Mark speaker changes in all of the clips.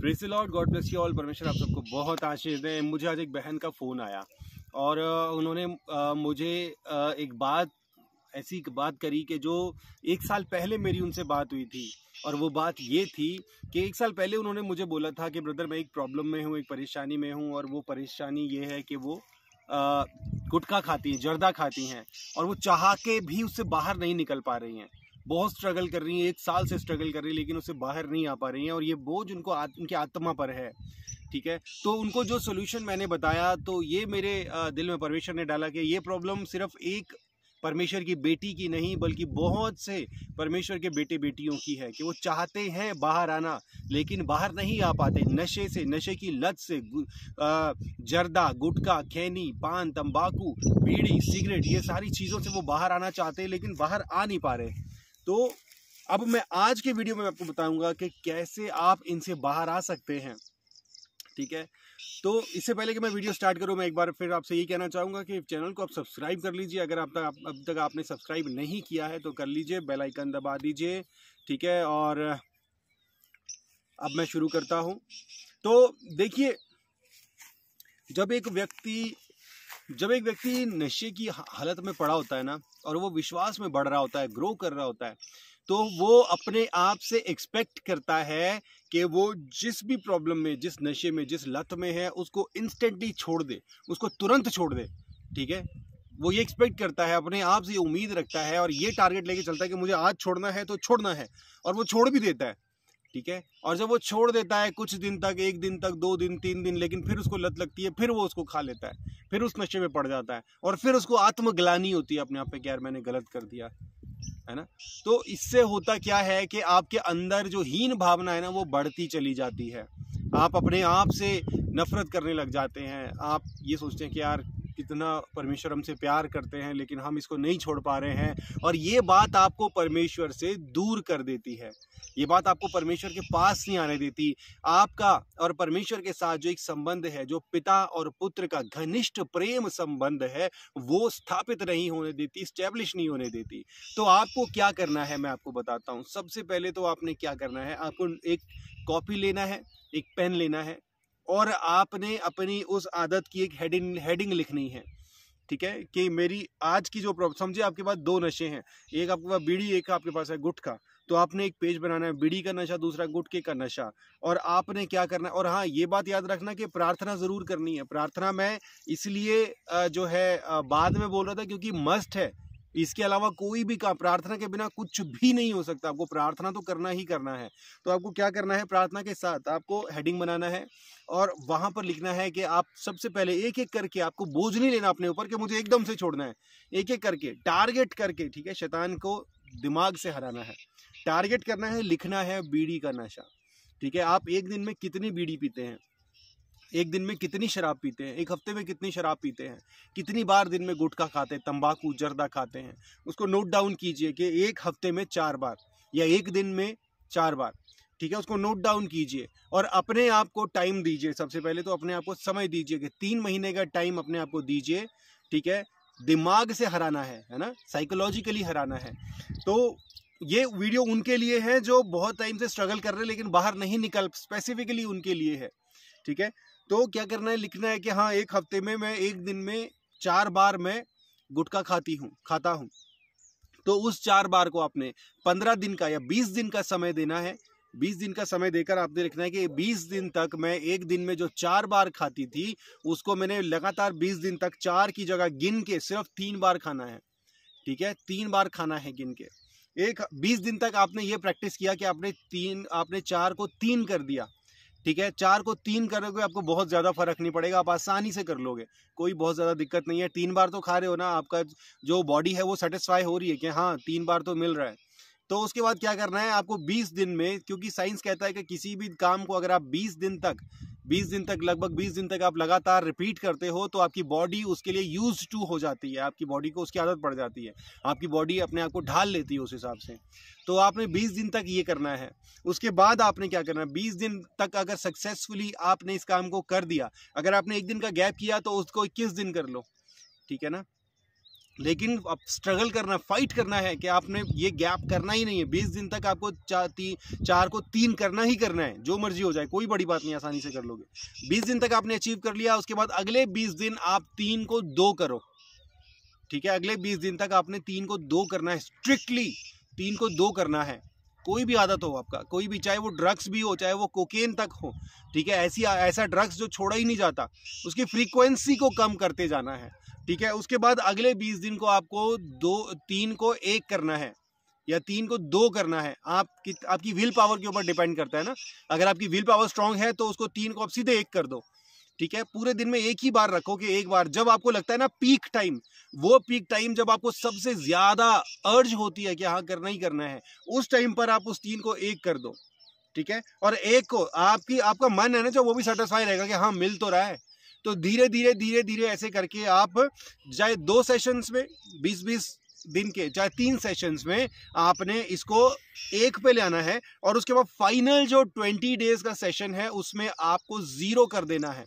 Speaker 1: press God bless you all परमेश्वर आप सबको बहुत आशीष दें मुझे आज एक बहन का फ़ोन आया और उन्होंने मुझे एक बात ऐसी बात करी कि जो एक साल पहले मेरी उनसे बात हुई थी और वो बात ये थी कि एक साल पहले उन्होंने मुझे बोला था कि ब्रदर मैं एक प्रॉब्लम में हूँ एक परेशानी में हूँ और वो परेशानी ये है कि वो गुटखा खाती हैं जर्दा खाती हैं और वो चाह के भी उससे बाहर नहीं निकल पा रही हैं बहुत स्ट्रगल कर रही हैं एक साल से स्ट्रगल कर रही हैं लेकिन उससे बाहर नहीं आ पा रही हैं और ये बोझ उनको आ, उनकी आत्मा पर है ठीक है तो उनको जो सोल्यूशन मैंने बताया तो ये मेरे दिल में परमेश्वर ने डाला कि ये प्रॉब्लम सिर्फ एक परमेश्वर की बेटी की नहीं बल्कि बहुत से परमेश्वर के बेटे बेटियों की है कि वो चाहते हैं बाहर आना लेकिन बाहर नहीं आ पाते नशे से नशे की लत से जर्दा गुटखा खैनी पान तंबाकू बीड़ी सिगरेट ये सारी चीज़ों से वो बाहर आना चाहते हैं लेकिन बाहर आ नहीं पा रहे तो अब मैं आज के वीडियो में आपको बताऊंगा कि कैसे आप इनसे बाहर आ सकते हैं ठीक है तो इससे पहले कि मैं वीडियो स्टार्ट करूं मैं एक बार फिर आपसे ये कहना चाहूंगा कि चैनल को आप सब्सक्राइब कर लीजिए अगर आप तक अब तक आपने सब्सक्राइब नहीं किया है तो कर लीजिए बेल आइकन दबा दीजिए ठीक है और अब मैं शुरू करता हूं तो देखिए जब एक व्यक्ति जब एक व्यक्ति नशे की हालत में पड़ा होता है ना और वो विश्वास में बढ़ रहा होता है ग्रो कर रहा होता है तो वो अपने आप से एक्सपेक्ट करता है कि वो जिस भी प्रॉब्लम में जिस नशे में जिस लत में है उसको इंस्टेंटली छोड़ दे उसको तुरंत छोड़ दे ठीक है वो ये एक्सपेक्ट करता है अपने आप से उम्मीद रखता है और ये टारगेट लेके चलता है कि मुझे आज छोड़ना है तो छोड़ना है और वो छोड़ भी देता है ठीक है और जब वो छोड़ देता है कुछ दिन तक एक दिन तक दो दिन तीन दिन लेकिन फिर उसको लत लगती है फिर वो उसको खा लेता है फिर उस नशे में पड़ जाता है और फिर उसको आत्मग्लानी होती है अपने आप पे कि यार मैंने गलत कर दिया है ना तो इससे होता क्या है कि आपके अंदर जो हीन भावना है ना वो बढ़ती चली जाती है आप अपने आप से नफरत करने लग जाते हैं आप ये सोचते हैं कि यार कितना परमेश्वर हमसे प्यार करते हैं लेकिन हम इसको नहीं छोड़ पा रहे हैं और ये बात आपको परमेश्वर से दूर कर देती है ये बात आपको परमेश्वर के पास नहीं आने देती आपका और परमेश्वर के साथ जो एक संबंध है जो पिता और पुत्र का घनिष्ठ प्रेम संबंध है वो स्थापित नहीं होने देती स्टैब्लिश नहीं होने देती तो आपको क्या करना है मैं आपको बताता हूँ सबसे पहले तो आपने क्या करना है आपको एक कॉपी लेना है एक पेन लेना है और आपने अपनी उस आदत की एक हेडिंग हेडिंग लिखनी है ठीक है कि मेरी आज की जो समझिए आपके पास दो नशे हैं एक आपके पास बीड़ी एक आपके पास है गुटखा तो आपने एक पेज बनाना है बीड़ी का नशा दूसरा गुटके का नशा और आपने क्या करना है और हाँ ये बात याद रखना कि प्रार्थना ज़रूर करनी है प्रार्थना मैं इसलिए जो है बाद में बोल रहा था क्योंकि मस्ट है इसके अलावा कोई भी काम प्रार्थना के बिना कुछ भी नहीं हो सकता आपको प्रार्थना तो करना ही करना है तो आपको क्या करना है प्रार्थना के साथ आपको हेडिंग बनाना है और वहां पर लिखना है कि आप सबसे पहले एक एक करके आपको बोझ नहीं लेना अपने ऊपर कि मुझे एकदम से छोड़ना है एक एक करके टारगेट करके ठीक है शैतान को दिमाग से हराना है टारगेट करना है लिखना है बीड़ी का नशा ठीक है आप एक दिन में कितनी बीड़ी पीते हैं एक दिन में कितनी शराब पीते हैं एक हफ्ते में कितनी शराब पीते हैं कितनी बार दिन में गुटखा खाते हैं तंबाकू जर्दा खाते हैं उसको नोट डाउन कीजिए कि एक हफ्ते में चार बार या एक दिन में चार बार ठीक है उसको नोट डाउन कीजिए और अपने आप को टाइम दीजिए सबसे पहले तो अपने आप को समय दीजिए कि तीन महीने का टाइम अपने आप को दीजिए ठीक है दिमाग से हराना है है ना साइकोलॉजिकली हराना है तो ये वीडियो उनके लिए है जो बहुत टाइम से स्ट्रगल कर रहे हैं लेकिन बाहर नहीं निकल स्पेसिफिकली उनके लिए है ठीक है तो क्या करना है लिखना है कि हाँ एक हफ्ते में मैं एक दिन में चार बार मैं गुटखा खाती हूँ खाता हूँ तो उस चार बार को आपने पंद्रह दिन का या बीस दिन का समय देना है बीस दिन का समय देकर आपने लिखना है कि बीस दिन तक मैं एक दिन में जो चार बार खाती थी उसको मैंने लगातार बीस दिन तक चार की जगह गिन के सिर्फ तीन बार खाना है ठीक है तीन बार खाना है गिन के एक बीस दिन तक आपने ये प्रैक्टिस किया कि आपने तीन आपने चार को तीन कर दिया ठीक है चार को तीन करोगे आपको बहुत ज़्यादा फर्क नहीं पड़ेगा आप आसानी से कर लोगे कोई बहुत ज़्यादा दिक्कत नहीं है तीन बार तो खा रहे हो ना आपका जो बॉडी है वो सेटिस्फाई हो रही है कि हाँ तीन बार तो मिल रहा है तो उसके बाद क्या करना है आपको 20 दिन में क्योंकि साइंस कहता है कि किसी भी काम को अगर आप 20 दिन तक 20 दिन तक लगभग 20 दिन तक आप लगातार रिपीट करते हो तो आपकी बॉडी उसके लिए यूज टू हो जाती है आपकी बॉडी को उसकी आदत पड़ जाती है आपकी बॉडी अपने आप को ढाल लेती है उस हिसाब से तो आपने 20 दिन तक ये करना है उसके बाद आपने क्या करना है 20 दिन तक अगर सक्सेसफुली आपने इस काम को कर दिया अगर आपने एक दिन का गैप किया तो उसको इक्कीस दिन कर लो ठीक है ना लेकिन अब स्ट्रगल करना फाइट करना है कि आपने ये गैप करना ही नहीं है बीस दिन तक आपको चार ती, चार को तीन करना ही करना है जो मर्जी हो जाए कोई बड़ी बात नहीं आसानी से कर लोगे बीस दिन तक आपने अचीव कर लिया उसके बाद अगले बीस दिन आप तीन को दो करो ठीक है अगले बीस दिन तक आपने तीन को दो करना है स्ट्रिक्टली तीन को दो करना है कोई भी आदत हो आपका कोई भी चाहे वो ड्रग्स भी हो चाहे वो कोकेन तक हो ठीक है ऐसी ऐसा ड्रग्स जो छोड़ा ही नहीं जाता उसकी फ्रीक्वेंसी को कम करते जाना है ठीक है उसके बाद अगले बीस दिन को आपको दो तीन को एक करना है या तीन को दो करना है आप कि, आपकी विल पावर के ऊपर डिपेंड करता है ना अगर आपकी विल पावर स्ट्रांग है तो उसको तीन को आप सीधे एक कर दो ठीक है पूरे दिन में एक ही बार रखो कि एक बार जब आपको लगता है ना पीक टाइम वो पीक टाइम जब आपको सबसे ज्यादा अर्ज होती है कि हाँ करना ही करना है उस टाइम पर आप उस तीन को एक कर दो ठीक है और एक को आपकी आपका मन है ना जो वो भी सेटिस्फाई रहेगा कि हाँ मिल तो रहा है तो धीरे धीरे धीरे धीरे ऐसे करके आप चाहे दो सेशंस में बीस बीस दिन के चाहे तीन सेशंस में आपने इसको एक पे ले आना है और उसके बाद फाइनल जो ट्वेंटी डेज का सेशन है उसमें आपको ज़ीरो कर देना है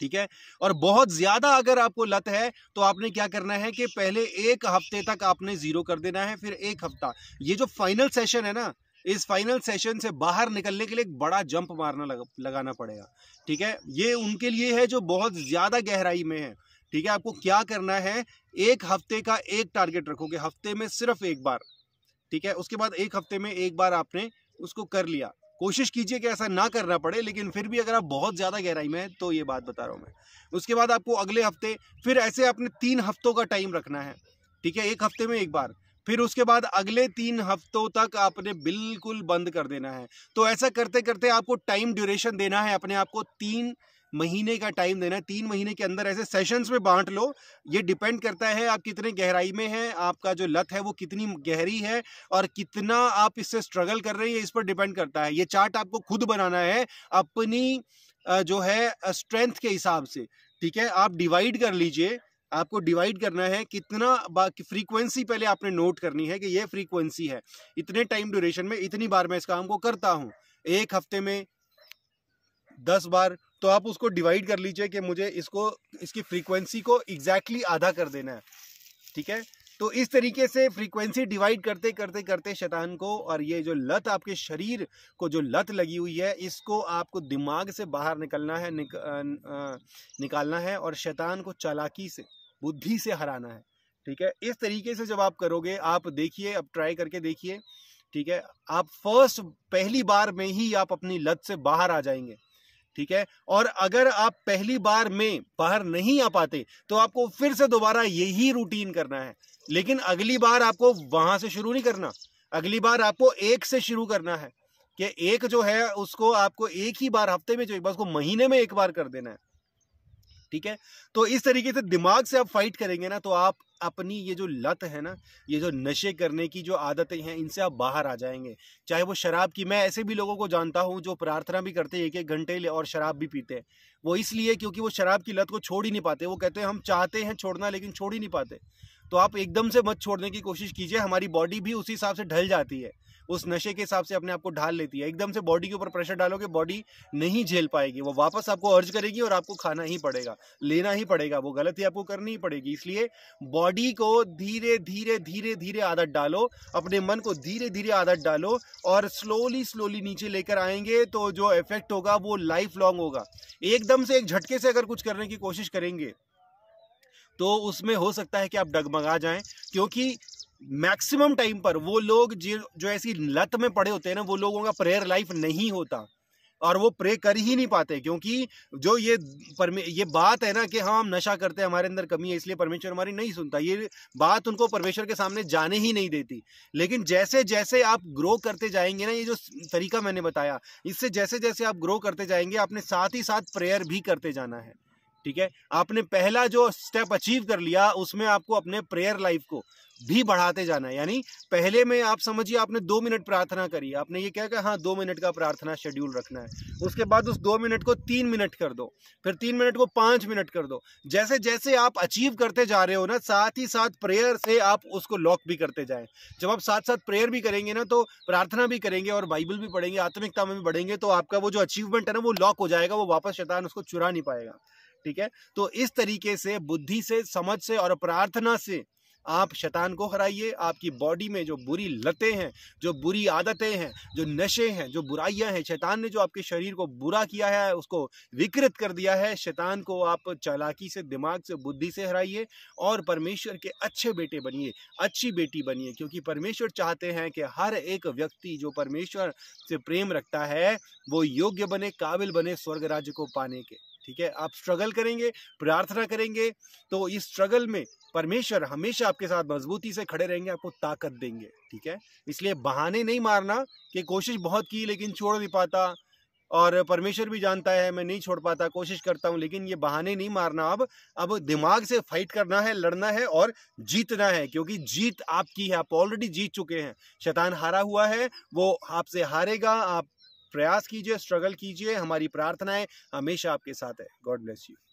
Speaker 1: ठीक है और बहुत ज़्यादा अगर आपको लत है तो आपने क्या करना है कि पहले एक हफ्ते तक आपने ज़ीरो कर देना है फिर एक हफ्ता ये जो फाइनल सेशन है ना इस फाइनल सेशन से बाहर निकलने के लिए एक बड़ा जंप मारना लग, लगाना पड़ेगा ठीक है ये उनके लिए है जो बहुत ज़्यादा गहराई में है ठीक है आपको क्या करना है एक हफ्ते का एक टारगेट रखोगे हफ्ते में सिर्फ एक बार ठीक है उसके बाद एक हफ्ते में एक बार आपने उसको कर लिया कोशिश कीजिए कि ऐसा ना करना पड़े लेकिन फिर भी अगर आप बहुत ज़्यादा गहराई में है तो ये बात बता रहा हूँ मैं उसके बाद आपको अगले हफ्ते फिर ऐसे आपने तीन हफ्तों का टाइम रखना है ठीक है एक हफ्ते में एक बार फिर उसके बाद अगले तीन हफ्तों तक आपने बिल्कुल बंद कर देना है तो ऐसा करते करते आपको टाइम ड्यूरेशन देना है अपने आप को तीन महीने का टाइम देना है तीन महीने के अंदर ऐसे सेशंस में बांट लो ये डिपेंड करता है आप कितने गहराई में हैं आपका जो लत है वो कितनी गहरी है और कितना आप इससे स्ट्रगल कर रहे हैं इस पर डिपेंड करता है ये चार्ट आपको खुद बनाना है अपनी जो है स्ट्रेंथ के हिसाब से ठीक है आप डिवाइड कर लीजिए आपको डिवाइड करना है कितना फ्रीक्वेंसी पहले आपने नोट करनी है कि ये फ्रीक्वेंसी है इतने टाइम ड्यूरेशन में इतनी बार मैं इस काम को करता हूँ एक हफ्ते में दस बार तो आप उसको डिवाइड कर लीजिए कि मुझे इसको इसकी फ्रीक्वेंसी को एग्जैक्टली exactly आधा कर देना है ठीक है तो इस तरीके से फ्रीक्वेंसी डिवाइड करते करते करते शैतान को और ये जो लत आपके शरीर को जो लत लगी हुई है इसको आपको दिमाग से बाहर निकलना है निक, आ, आ, निकालना है और शैतान को चालाकी से बुद्धि से हराना है ठीक है इस तरीके से जब आप करोगे आप देखिए आप ट्राई करके देखिए ठीक है आप फर्स्ट पहली बार में ही आप अपनी लत से बाहर आ जाएंगे ठीक है और अगर आप पहली बार में बाहर नहीं आ पाते तो आपको फिर से दोबारा यही रूटीन करना है लेकिन अगली बार आपको वहां से शुरू नहीं करना अगली बार आपको एक से शुरू करना है कि एक जो है उसको आपको एक ही बार हफ्ते में जो एक बार उसको महीने में एक बार कर देना है ठीक है तो इस तरीके से दिमाग से आप फाइट करेंगे ना तो आप अपनी ये जो लत है ना ये जो नशे करने की जो आदतें हैं इनसे आप बाहर आ जाएंगे चाहे वो शराब की मैं ऐसे भी लोगों को जानता हूँ जो प्रार्थना भी करते हैं एक एक घंटे और शराब भी पीते हैं वो इसलिए क्योंकि वो शराब की लत को छोड़ ही नहीं पाते वो कहते हैं हम चाहते हैं छोड़ना लेकिन छोड़ ही नहीं पाते तो आप एकदम से मत छोड़ने की कोशिश कीजिए हमारी बॉडी भी उसी हिसाब से ढल जाती है उस नशे के हिसाब से अपने आप को ढाल लेती है एकदम से बॉडी के ऊपर प्रेशर डालोगे बॉडी नहीं झेल पाएगी वो वापस आपको अर्ज करेगी और आपको खाना ही पड़ेगा लेना ही पड़ेगा वो गलती आपको करनी ही पड़ेगी इसलिए बॉडी को धीरे धीरे धीरे धीरे आदत डालो अपने मन को धीरे धीरे आदत डालो और स्लोली स्लोली नीचे लेकर आएंगे तो जो इफेक्ट होगा वो लाइफ लॉन्ग होगा एकदम से एक झटके से अगर कुछ करने की कोशिश करेंगे तो उसमें हो सकता है कि आप डगमगा जाएं क्योंकि मैक्सिमम टाइम पर वो लोग जो ऐसी लत में पड़े होते हैं ना वो लोगों का प्रेयर लाइफ नहीं होता और वो प्रे कर ही नहीं पाते क्योंकि जो ये ये बात है ना कि हाँ हम नशा करते हैं हमारे अंदर कमी है इसलिए परमेश्वर हमारी नहीं सुनता ये बात उनको परमेश्वर के सामने जाने ही नहीं देती लेकिन जैसे जैसे आप ग्रो करते जाएंगे ना ये जो तरीका मैंने बताया इससे जैसे जैसे आप ग्रो करते जाएंगे आपने साथ ही साथ प्रेयर भी करते जाना है ठीक है आपने पहला जो स्टेप अचीव कर लिया उसमें आपको अपने प्रेयर लाइफ को भी बढ़ाते जाना है यानी पहले में आप समझिए आपने दो मिनट प्रार्थना करी आपने ये क्या कहा हाँ दो मिनट का प्रार्थना शेड्यूल रखना है उसके बाद उस दो मिनट को तीन मिनट कर दो फिर तीन मिनट को पांच मिनट कर दो जैसे जैसे आप अचीव करते जा रहे हो ना साथ ही साथ प्रेयर से आप उसको लॉक भी करते जाए जब आप साथ साथ प्रेयर भी करेंगे ना तो प्रार्थना भी करेंगे और बाइबल भी पढ़ेंगे आत्मिकता में भी बढ़ेंगे तो आपका वो जो अचीवमेंट है ना वो लॉक हो जाएगा वो वापस शैतान उसको चुरा नहीं पाएगा ठीक है तो इस तरीके से बुद्धि से समझ से और प्रार्थना से आप शैतान को हराइए आपकी बॉडी में जो बुरी लतें हैं जो बुरी आदतें हैं जो नशे हैं जो बुराइयां हैं शैतान ने जो आपके शरीर को बुरा किया है उसको विकृत कर दिया है शैतान को आप चालाकी से दिमाग से बुद्धि से हराइए और परमेश्वर के अच्छे बेटे बनिए अच्छी बेटी बनिए क्योंकि परमेश्वर चाहते हैं कि हर एक व्यक्ति जो परमेश्वर से प्रेम रखता है वो योग्य बने काबिल बने स्वर्ग राज्य को पाने के ठीक है आप स्ट्रगल करेंगे प्रार्थना करेंगे तो इस स्ट्रगल में परमेश्वर हमेशा आपके साथ मजबूती से खड़े रहेंगे आपको ताकत देंगे ठीक है इसलिए बहाने नहीं मारना कि कोशिश बहुत की लेकिन छोड़ नहीं पाता और परमेश्वर भी जानता है मैं नहीं छोड़ पाता कोशिश करता हूं लेकिन ये बहाने नहीं मारना अब अब दिमाग से फाइट करना है लड़ना है और जीतना है क्योंकि जीत आपकी है आप ऑलरेडी जीत चुके हैं शैतान हारा हुआ है वो आपसे हारेगा आप प्रयास कीजिए स्ट्रगल कीजिए हमारी प्रार्थनाएं हमेशा आपके साथ है गॉड ब्लेस यू